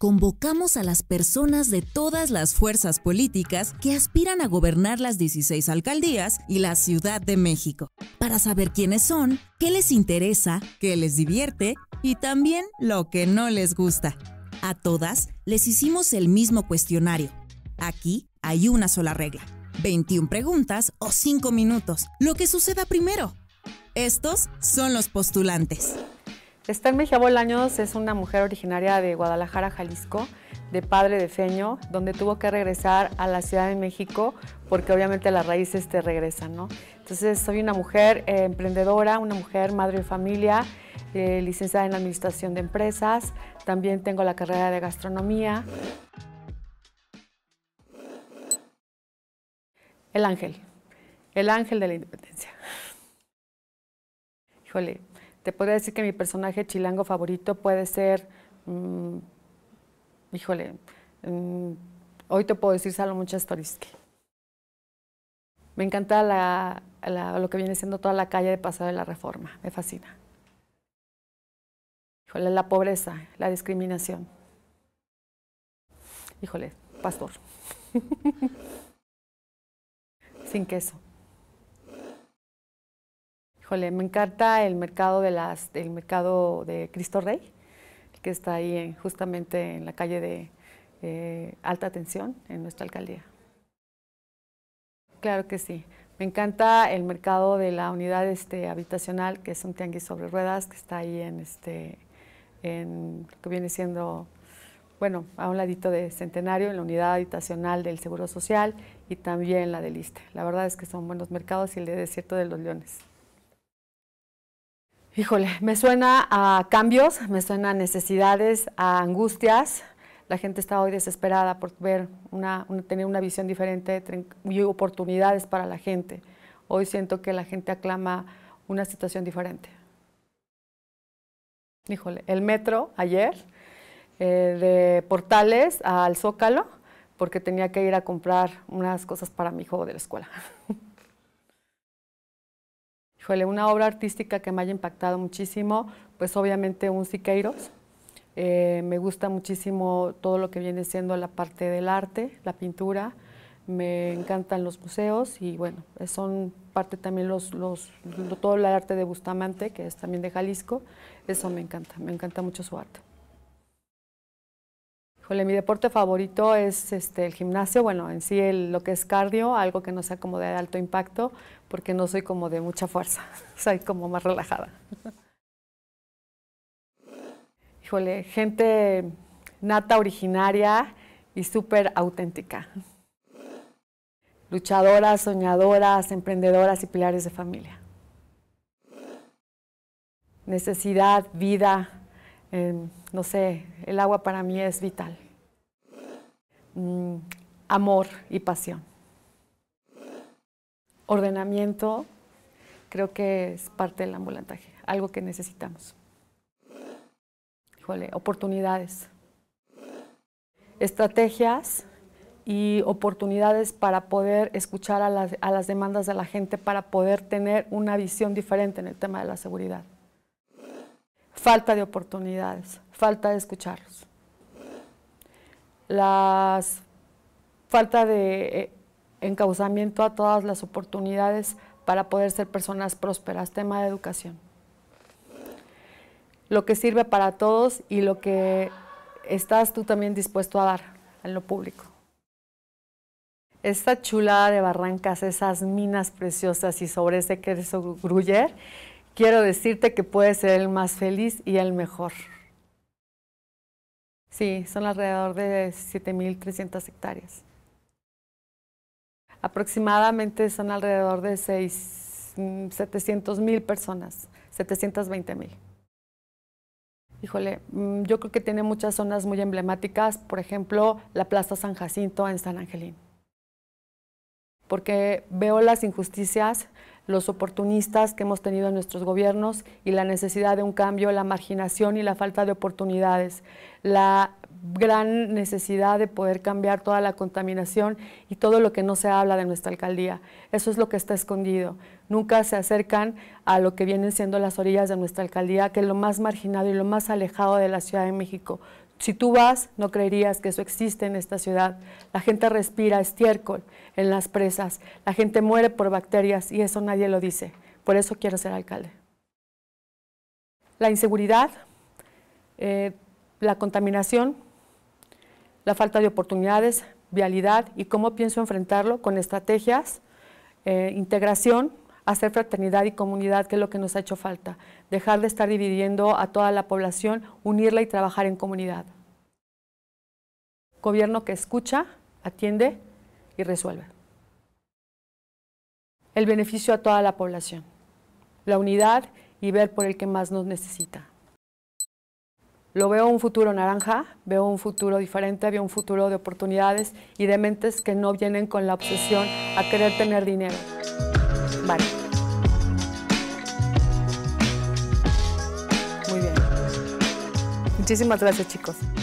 convocamos a las personas de todas las fuerzas políticas que aspiran a gobernar las 16 alcaldías y la Ciudad de México, para saber quiénes son, qué les interesa, qué les divierte y también lo que no les gusta. A todas les hicimos el mismo cuestionario. Aquí hay una sola regla. 21 preguntas o 5 minutos, lo que suceda primero. Estos son los postulantes. Esther Mejía Bolaños es una mujer originaria de Guadalajara, Jalisco, de padre de feño, donde tuvo que regresar a la Ciudad de México porque obviamente las raíces te regresan, ¿no? Entonces soy una mujer eh, emprendedora, una mujer madre de familia, eh, licenciada en Administración de Empresas, también tengo la carrera de Gastronomía. El ángel, el ángel de la independencia. Híjole, te podría decir que mi personaje chilango favorito puede ser, mm, híjole, mm, hoy te puedo decir Salomón historias. Me encanta lo que viene siendo toda la calle de pasado de la Reforma, me fascina. Híjole, la pobreza, la discriminación. Híjole, pastor. Sin queso me encanta el mercado de las, mercado de Cristo Rey, que está ahí en, eh, justamente en la calle de eh, alta Atención, en nuestra alcaldía. Claro que sí. Me encanta el mercado de la unidad este, habitacional, que es un tianguis sobre ruedas, que está ahí en este, en, que viene siendo, bueno, a un ladito de Centenario, en la unidad habitacional del Seguro Social y también la del ISTE. La verdad es que son buenos mercados y el de Desierto de los Leones. Híjole, me suena a cambios, me suena a necesidades, a angustias. La gente está hoy desesperada por ver tener una visión diferente y oportunidades para la gente. Hoy siento que la gente aclama una situación diferente. Híjole, el metro ayer eh, de Portales al Zócalo porque tenía que ir a comprar unas cosas para mi hijo de la escuela. una obra artística que me haya impactado muchísimo, pues obviamente un Siqueiros. Eh, me gusta muchísimo todo lo que viene siendo la parte del arte, la pintura. Me encantan los museos y bueno, son parte también los, los, todo el arte de Bustamante, que es también de Jalisco. Eso me encanta, me encanta mucho su arte. Híjole, mi deporte favorito es este, el gimnasio, bueno, en sí lo que es cardio, algo que no sea como de alto impacto, porque no soy como de mucha fuerza, soy como más relajada. Híjole, gente nata originaria y súper auténtica. Luchadoras, soñadoras, emprendedoras y pilares de familia. Necesidad, vida, eh, no sé, el agua para mí es vital. Mm, amor y pasión. Ordenamiento creo que es parte del ambulantaje, algo que necesitamos. Híjole, oportunidades. Estrategias y oportunidades para poder escuchar a las demandas de la gente, para poder tener una visión diferente en el tema de la seguridad. Falta de oportunidades falta de escucharlos, la falta de eh, encauzamiento a todas las oportunidades para poder ser personas prósperas, tema de educación. Lo que sirve para todos y lo que estás tú también dispuesto a dar en lo público. Esta chulada de barrancas, esas minas preciosas y sobre ese queso gruyer, quiero decirte que puedes ser el más feliz y el mejor. Sí, son alrededor de 7.300 hectáreas. Aproximadamente son alrededor de 700.000 mm, personas, 720.000. Híjole, mm, yo creo que tiene muchas zonas muy emblemáticas, por ejemplo, la Plaza San Jacinto en San Angelín porque veo las injusticias, los oportunistas que hemos tenido en nuestros gobiernos y la necesidad de un cambio, la marginación y la falta de oportunidades, la gran necesidad de poder cambiar toda la contaminación y todo lo que no se habla de nuestra alcaldía. Eso es lo que está escondido. Nunca se acercan a lo que vienen siendo las orillas de nuestra alcaldía, que es lo más marginado y lo más alejado de la Ciudad de México. Si tú vas, no creerías que eso existe en esta ciudad. La gente respira estiércol en las presas, la gente muere por bacterias y eso nadie lo dice. Por eso quiero ser alcalde. La inseguridad, eh, la contaminación, la falta de oportunidades, vialidad y cómo pienso enfrentarlo con estrategias, eh, integración hacer fraternidad y comunidad, que es lo que nos ha hecho falta. Dejar de estar dividiendo a toda la población, unirla y trabajar en comunidad. Gobierno que escucha, atiende y resuelve. El beneficio a toda la población. La unidad y ver por el que más nos necesita. Lo veo un futuro naranja, veo un futuro diferente, veo un futuro de oportunidades y de mentes que no vienen con la obsesión a querer tener dinero. Muy bien. Muchísimas gracias, chicos.